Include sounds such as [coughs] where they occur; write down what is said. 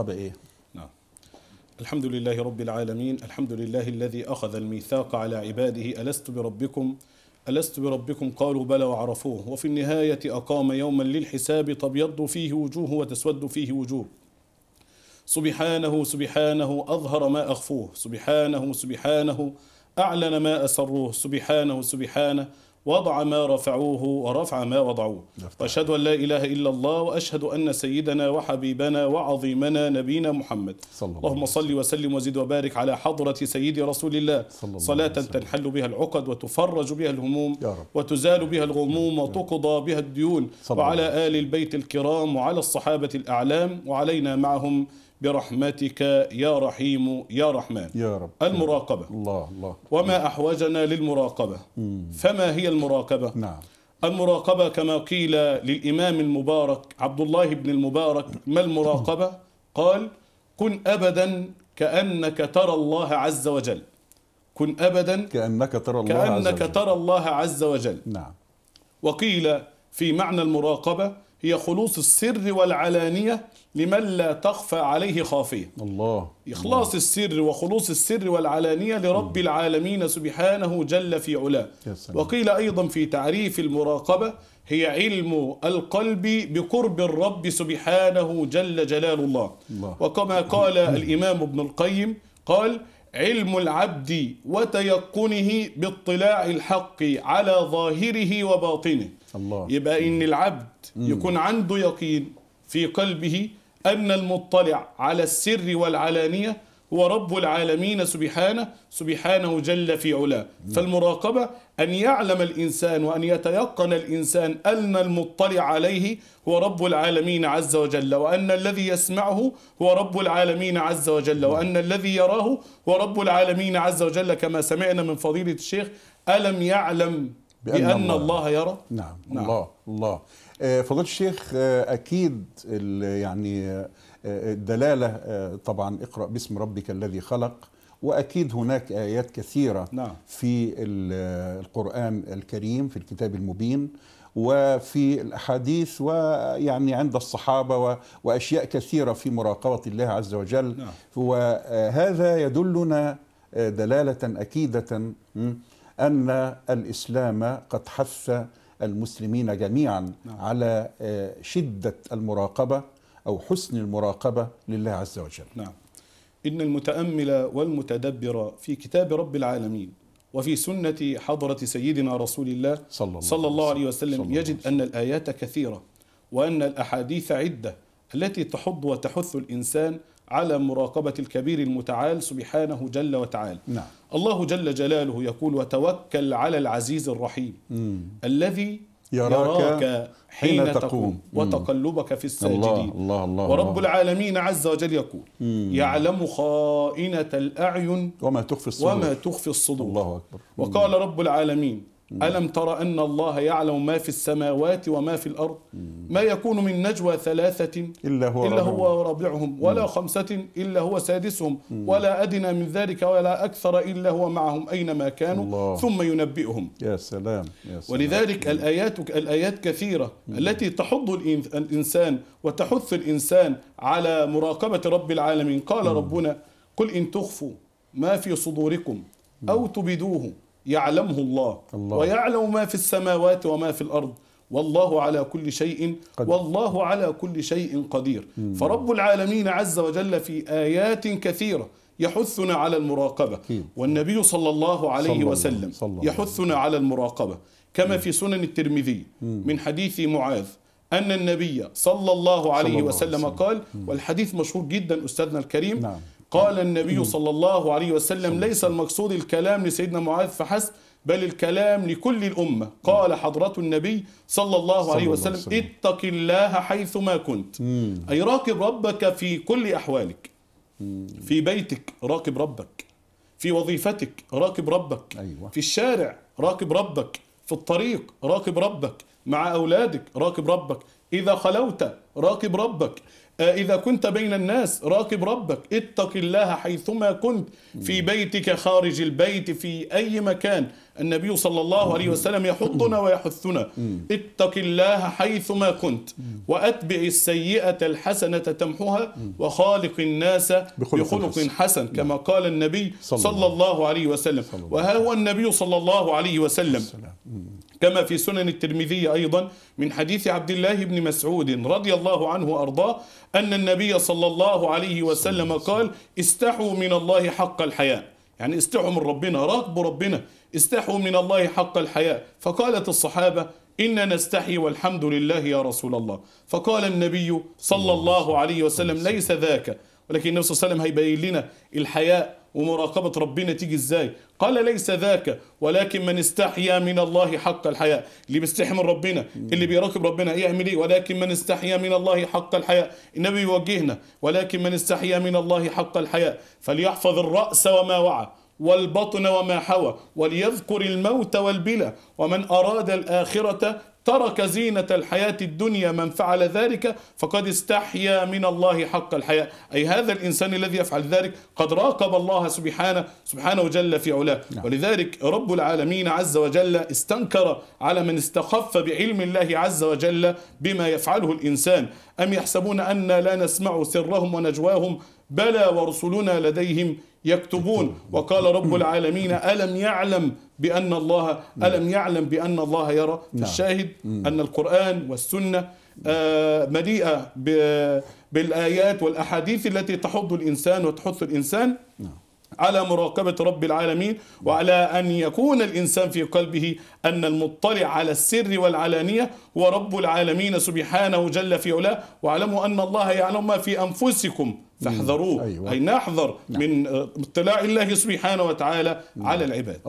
المرقبة إيه؟ نعم الحمد لله رب العالمين الحمد لله الذي أخذ الميثاق على عباده ألست بربكم ألست بربكم قالوا بلى وعرفوه وفي النهاية أقام يوما للحساب تبيض فيه وجوه وتسود فيه وجوه سبحانه سبحانه أظهر ما أخفوه سبحانه سبحانه أعلن ما أسروه سبحانه سبحانه وضع ما رفعوه ورفع ما وضعوه وأشهد أن لا إله إلا الله وأشهد أن سيدنا وحبيبنا وعظيمنا نبينا محمد صلى الله اللهم صل وسلم وزد وبارك على حضرة سيدي رسول الله صلاة تنحل بها العقد وتفرج بها الهموم وتزال بها الغموم وتقضى بها الديون وعلى آل البيت الكرام وعلى الصحابة الأعلام وعلينا معهم برحمتك يا رحيم يا رحمن يا رب المراقبة الله الله وما أحوجنا للمراقبة فما هي المراقبة نعم المراقبة كما قيل للإمام المبارك عبد الله بن المبارك ما المراقبة قال كن أبدا كأنك ترى الله عز وجل كن أبدا كأنك ترى الله كأنك عز وجل. ترى الله عز وجل نعم وقيل في معنى المراقبة هي خلوص السر والعلانية لمن لا تخفى عليه خافية الله إخلاص الله. السر وخلوص السر والعلانية لرب الله. العالمين سبحانه جل في علاه وقيل أيضا في تعريف المراقبة هي علم القلب بقرب الرب سبحانه جل جلال الله, الله. وكما [coughs] قال الإمام ابن القيم قال علم العبد وتيقنه باطلاع الحق على ظاهره وباطنه الله. يبقى إن العبد يكون عنده يقين في قلبه أن المطلع على السر والعلانية هو رب العالمين سبحانه سبحانه جل في علاه فالمراقبة أن يعلم الإنسان وأن يتيقن الإنسان أن المطلع عليه هو رب العالمين عز وجل وأن الذي يسمعه هو رب العالمين عز وجل وأن الذي يراه هو رب العالمين عز وجل كما سمعنا من فضيلة الشيخ ألم يعلم بأن, بأن الله, الله يرى نعم, نعم. الله الله آه، فضيلة الشيخ آه، أكيد يعني آه، الدلالة طبعا اقرأ باسم ربك الذي خلق واكيد هناك ايات كثيره نعم. في القران الكريم في الكتاب المبين وفي الاحاديث ويعني عند الصحابه واشياء كثيره في مراقبه الله عز وجل نعم. وهذا يدلنا دلاله اكيده أن الإسلام قد حث المسلمين جميعا نعم. على آه، شدة المراقبة أو حسن المراقبة لله عز وجل نعم إن المتأمل والمتدبر في كتاب رب العالمين وفي سنة حضرة سيدنا رسول الله صلى الله, صلى الله عليه وسلم صلى الله يجد أن الآيات كثيرة وأن الأحاديث عدة التي تحض وتحث الإنسان على مراقبة الكبير المتعال سبحانه جل وتعالى نعم. الله جل جلاله يقول وتوكل على العزيز الرحيم مم. الذي يراك, يراك حين, تقوم, تقوم وتقلبك في الساجدين الله الله الله ورب الله العالمين عز وجل يقول مم. يعلم خائنة الأعين وما تخفي الصدور وما تخفي الصدور الله أكبر وقال رب العالمين ألم تر أن الله يعلم ما في السماوات وما في الأرض ما يكون من نجوى ثلاثة إلا هو, إلا هو رابعهم ولا خمسة إلا هو سادسهم ولا أدنى من ذلك ولا أكثر إلا هو معهم أينما كانوا الله. ثم ينبئهم يا سلام, يا سلام. ولذلك الآيات, الآيات كثيرة التي تحض الإنسان وتحث الإنسان على مراقبة رب العالمين قال ربنا قل إن تخفوا ما في صدوركم أو تبدوه يعلمه الله, الله ويعلم ما في السماوات وما في الأرض والله على كل شيء قدير. والله على كل شيء قدير مم. فرب العالمين عز وجل في آيات كثيرة يحثنا على المراقبة مم. والنبي صلى الله عليه صلى وسلم صلى الله. يحثنا على المراقبة كما مم. في سنن الترمذي من حديث معاذ أن النبي صلى الله عليه صلى الله وسلم, وسلم قال والحديث مشهور جدا أستاذنا الكريم نعم. قال النبي صلى الله عليه وسلم ليس المقصود الكلام لسيدنا معاذ فحسب بل الكلام لكل الأمة قال حضرة النبي صلى الله عليه وسلم اتق الله حيثما كنت أي راقب ربك في كل أحوالك في بيتك راقب ربك في وظيفتك راقب ربك أيوة. في الشارع راقب ربك في الطريق راقب ربك مع أولادك راقب ربك إذا خلوت راقب ربك إذا كنت بين الناس راقب ربك اتق الله حيثما كنت في بيتك خارج البيت في أي مكان النبي صلى الله عليه وسلم يحضنا ويحثنا اتق الله حيثما كنت وأتبع السيئة الحسنة تمحها وخالق الناس بخلق حسن كما نعم. قال النبي صلى الله عليه وسلم وها هو النبي صلى الله عليه وسلم كما في سنن الترمذي أيضا من حديث عبد الله بن مسعود رضي الله عنه وأرضاه أن النبي صلى الله عليه وسلم قال استحوا من الله حق الحياء يعني استحوا من ربنا راقبوا ربنا استحوا من الله حق الحياء فقالت الصحابة انا نستحي والحمد لله يا رسول الله فقال النبي صلى الله عليه وسلم ليس ذاك ولكن النبي صلى الله عليه وسلم هيبين لنا الحياء ومراقبة ربنا تيجي ازاي قال ليس ذاك ولكن من استحيا من الله حق الحياء اللي بيستحي من ربنا اللي بيراقب ربنا يعمل ايه ولكن من استحيا من الله حق الحياء النبي يوجهنا ولكن من استحيا من الله حق الحياء فليحفظ الرأس وما وعى والبطن وما حوى وليذكر الموت والبلى ومن أراد الآخرة ترك زينة الحياة الدنيا من فعل ذلك فقد استحيا من الله حق الحياة أي هذا الإنسان الذي يفعل ذلك قد راقب الله سبحانه سبحانه وجل في علاه نعم. ولذلك رب العالمين عز وجل استنكر على من استخف بعلم الله عز وجل بما يفعله الإنسان أم يحسبون أن لا نسمع سرهم ونجواهم بلى ورسلنا لديهم يكتبون وقال رب العالمين ألم يعلم بأن الله نعم. ألم يعلم بأن الله يرى نعم. فالشاهد أن القرآن والسنة آه، مليئة بالآيات والأحاديث التي تحض الإنسان وتحث الإنسان نعم. على مراقبة رب العالمين وعلى أن يكون الإنسان في قلبه أن المطلع على السر والعلانية هو رب العالمين سبحانه جل في علاه واعلموا أن الله يعلم ما في أنفسكم فاحذروه أيوة. أي نحذر نعم. من اطلاع الله سبحانه وتعالى نعم. على العباد